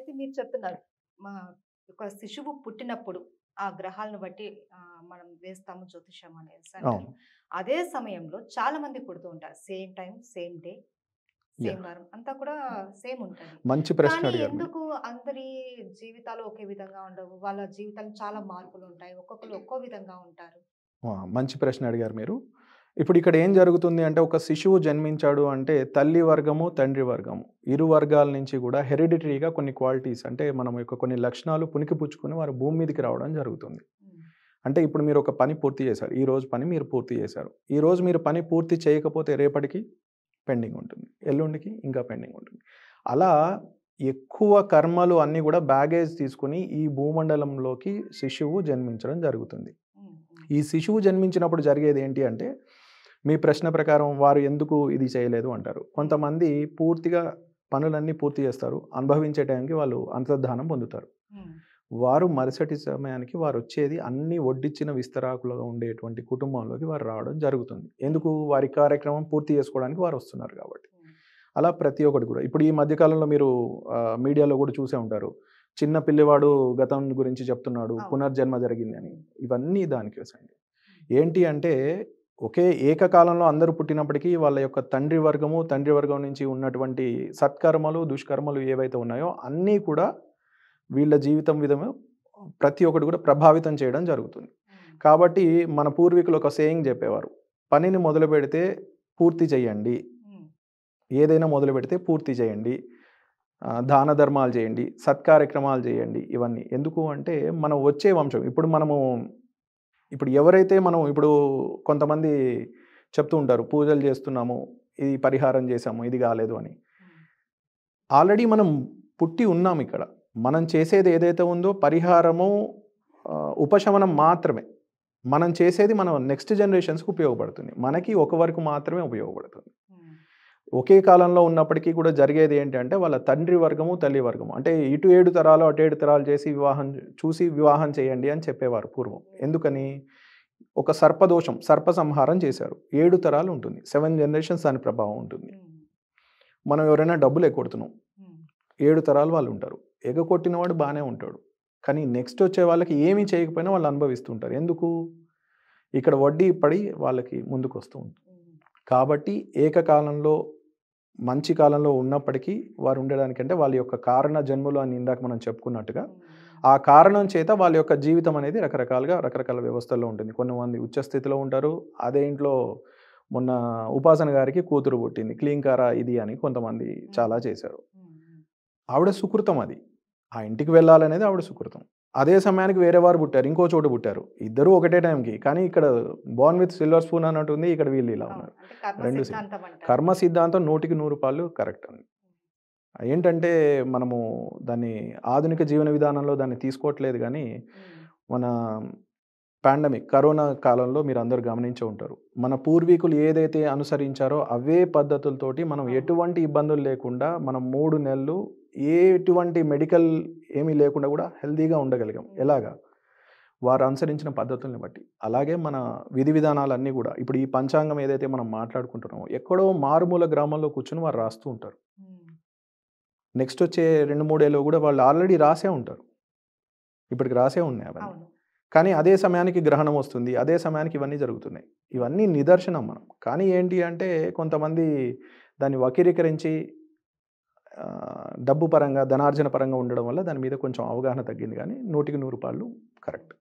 అయితే మీరు చెప్తున్నారు మా ఒక శిశువు పుట్టినప్పుడు ఆ గ్రహాలను బట్టి మనం వేస్తాము జ్యోతిషం అనేది అదే సమయంలో చాలా మంది పుడుతూ ఉంటారు same time same day same వారం అంతా కూడా సేమ్ ఉంటుంది మంచి ప్రశ్న ఎందుకు అందరి జీవితాలు ఒకే విధంగా ఉండవు వాళ్ళ జీవితాలు చాలా మార్పులు ఉంటాయి ఒక్కొక్కరు ఒక్కో విధంగా ఉంటారు మంచి ప్రశ్న అడిగారు మీరు ఇప్పుడు ఇక్కడ ఏం జరుగుతుంది అంటే ఒక శిశువు జన్మించాడు అంటే తల్లి వర్గము తండ్రి వర్గము ఇరు వర్గాల నుంచి కూడా హెరిడిటరీగా కొన్ని క్వాలిటీస్ అంటే మనం యొక్క కొన్ని లక్షణాలు పుణికిపుచ్చుకొని వారు భూమి మీదకి రావడం జరుగుతుంది అంటే ఇప్పుడు మీరు ఒక పని పూర్తి చేశారు ఈ రోజు పని మీరు పూర్తి చేశారు ఈ రోజు మీరు పని పూర్తి చేయకపోతే రేపటికి పెండింగ్ ఉంటుంది ఎల్లుండికి ఇంకా పెండింగ్ ఉంటుంది అలా ఎక్కువ కర్మలు అన్నీ కూడా బ్యాగేజ్ తీసుకుని ఈ భూమండలంలోకి శిశువు జన్మించడం జరుగుతుంది ఈ శిశువు జన్మించినప్పుడు జరిగేది ఏంటి అంటే మీ ప్రశ్న ప్రకారం వారు ఎందుకు ఇది చేయలేదు అంటారు కొంతమంది పూర్తిగా పనులన్నీ పూర్తి చేస్తారు అనుభవించే టైంకి వాళ్ళు అంతర్ధానం పొందుతారు వారు మరుసటి సమయానికి వారు వచ్చేది అన్ని వడ్డిచ్చిన విస్తరాకులుగా ఉండేటువంటి కుటుంబంలోకి వారు రావడం జరుగుతుంది ఎందుకు వారి కార్యక్రమం పూర్తి చేసుకోవడానికి వారు వస్తున్నారు కాబట్టి అలా ప్రతి ఒక్కటి కూడా ఇప్పుడు ఈ మధ్యకాలంలో మీరు మీడియాలో కూడా చూసే ఉంటారు చిన్న పిల్లివాడు గతం గురించి చెప్తున్నాడు పునర్జన్మ జరిగింది అని ఇవన్నీ దానికి ఏంటి అంటే ఒకే ఏకకాలంలో అందరూ పుట్టినప్పటికీ వాళ్ళ యొక్క తండ్రి వర్గము తండ్రి వర్గం నుంచి ఉన్నటువంటి సత్కర్మలు దుష్కర్మలు ఏవైతే ఉన్నాయో అన్నీ కూడా వీళ్ళ జీవితం విధము ప్రతి ఒక్కటి కూడా ప్రభావితం చేయడం జరుగుతుంది కాబట్టి మన పూర్వీకులు ఒక సేయింగ్ చెప్పేవారు పనిని మొదలు పెడితే పూర్తి చేయండి ఏదైనా మొదలు పెడితే పూర్తి చేయండి దాన ధర్మాలు చేయండి సత్కార్యక్రమాలు చేయండి ఇవన్నీ ఎందుకు అంటే మనం వచ్చే వంశం ఇప్పుడు మనము ఇప్పుడు ఎవరైతే మనం ఇప్పుడు కొంతమంది చెప్తూ ఉంటారు పూజలు చేస్తున్నాము ఇది పరిహారం చేసాము ఇది కాలేదు అని ఆల్రెడీ మనం పుట్టి ఉన్నాం ఇక్కడ మనం చేసేది ఏదైతే ఉందో పరిహారము ఉపశమనం మాత్రమే మనం చేసేది మనం నెక్స్ట్ జనరేషన్స్కి ఉపయోగపడుతుంది మనకి ఒక వరకు మాత్రమే ఉపయోగపడుతుంది ఒకే కాలంలో ఉన్నప్పటికీ కూడా జరిగేది ఏంటంటే వాళ్ళ తండ్రి వర్గము తల్లి వర్గము అంటే ఇటు ఏడు తరాలు అటు ఏడు తరాలు చేసి వివాహం చూసి వివాహం చేయండి అని చెప్పేవారు పూర్వం ఎందుకని ఒక సర్పదోషం సర్ప సంహారం చేశారు ఏడు తరాలు ఉంటుంది సెవెన్ జనరేషన్స్ దాని ప్రభావం ఉంటుంది మనం ఎవరైనా డబ్బులు ఎగ్గొడుతున్నాం ఏడు తరాలు వాళ్ళు ఉంటారు ఎగకొట్టినవాడు బాగానే ఉంటాడు కానీ నెక్స్ట్ వచ్చే వాళ్ళకి ఏమీ చేయకపోయినా వాళ్ళు అనుభవిస్తుంటారు ఎందుకు ఇక్కడ వడ్డీ పడి వాళ్ళకి ముందుకు వస్తూ ఉంటుంది కాబట్టి ఏకకాలంలో మంచి కాలంలో ఉన్నప్పటికీ వారు ఉండడానికంటే వాళ్ళ యొక్క కారణ జన్మలు అని ఇందాక మనం చెప్పుకున్నట్టుగా ఆ కారణం చేత వాళ్ళ యొక్క జీవితం అనేది రకరకాలుగా రకరకాల వ్యవస్థల్లో ఉంటుంది కొంతమంది ఉచ్చస్థితిలో ఉంటారు అదే ఇంట్లో మొన్న ఉపాసన గారికి కూతురు పుట్టింది క్లీంకారా ఇది అని కొంతమంది చాలా చేశారు ఆవిడ సుకృతం అది ఆ ఇంటికి వెళ్ళాలనేది ఆవిడ సుకృతం అదే సమయానికి వేరే వారు పుట్టారు ఇంకో చోటు పుట్టారు ఇద్దరు ఒకటే టైంకి కానీ ఇక్కడ బాన్ విత్ సిల్వర్ స్పూన్ ఉంది ఇక్కడ వీళ్ళు ఇలా ఉన్నారు రెండు కర్మ సిద్ధాంతం నూటికి నూరు రూపాయలు కరెక్ట్ అండి ఏంటంటే మనము దాన్ని ఆధునిక జీవన విధానంలో దాన్ని తీసుకోవట్లేదు కానీ మన పాండమిక్ కరోనా కాలంలో మీరు అందరూ గమనించే ఉంటారు మన పూర్వీకులు ఏదైతే అనుసరించారో అవే పద్ధతులతోటి మనం ఎటువంటి ఇబ్బందులు లేకుండా మనం మూడు నెలలు ఎటువంటి మెడికల్ ఏమీ లేకుండా కూడా హెల్తీగా ఉండగలిగాం ఎలాగా వారు అనుసరించిన పద్ధతుల్ని బట్టి అలాగే మన విధి విధానాలన్నీ కూడా ఇప్పుడు ఈ పంచాంగం ఏదైతే మనం మాట్లాడుకుంటున్నామో ఎక్కడో మారుమూల గ్రామంలో కూర్చొని వారు రాస్తూ ఉంటారు నెక్స్ట్ వచ్చే రెండు మూడేళ్ళు కూడా వాళ్ళు ఆల్రెడీ రాసే ఉంటారు ఇప్పటికి రాసే ఉన్నాయి అవన్నీ కానీ అదే సమయానికి గ్రహణం వస్తుంది అదే సమయానికి ఇవన్నీ జరుగుతున్నాయి ఇవన్నీ నిదర్శనం మనం కానీ ఏంటి అంటే కొంతమంది దాన్ని వకీరీకరించి డబ్బు పరంగా ధనార్జన పరంగా ఉండడం వల్ల దాని మీద కొంచెం అవగాహన తగ్గింది కానీ నూటికి నూరు రూపాయలు కరెక్ట్